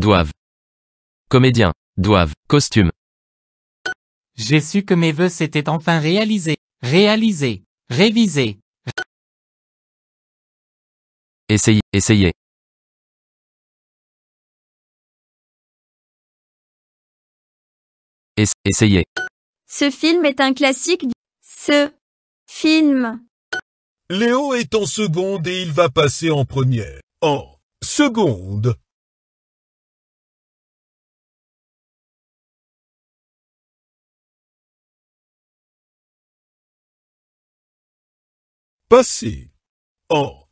doivent. Comédien. doivent, costume. J'ai su que mes vœux s'étaient enfin réalisés, réalisés, révisés. Essayez, essayez. essayez. Ce film est un classique du... Ce film. Léo est en seconde et il va passer en première. En seconde. Passé. En. Oh.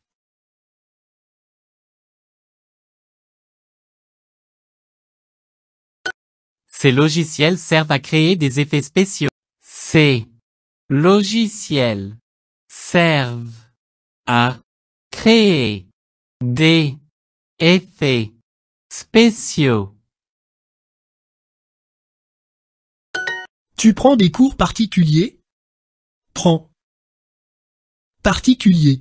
Ces logiciels servent à créer des effets spéciaux. Ces logiciels servent à créer des effets spéciaux. Tu prends des cours particuliers Prends particulier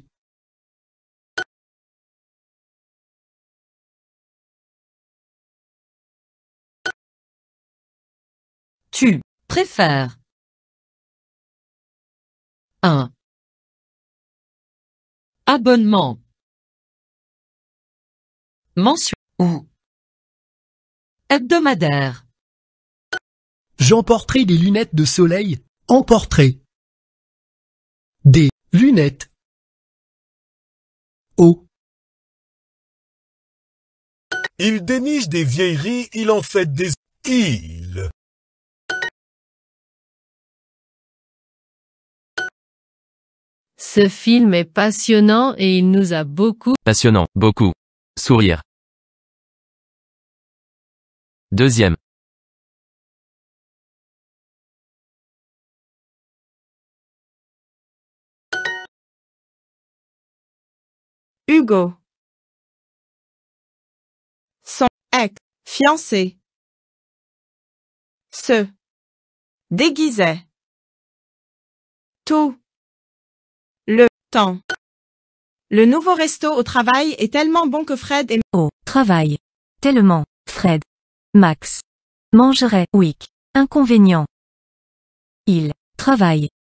Tu préfères un abonnement mensuel ou hebdomadaire. J'emporterai des lunettes de soleil emporterai. Des il déniche des vieilleries, il en fait des... îles. Ce film est passionnant et il nous a beaucoup... Passionnant, beaucoup. Sourire. Deuxième. Hugo. Son ex, fiancé. Se. Déguisait. Tout. Le temps. Le nouveau resto au travail est tellement bon que Fred est au travail. Tellement. Fred. Max. Mangerait. oui, Inconvénient. Il travaille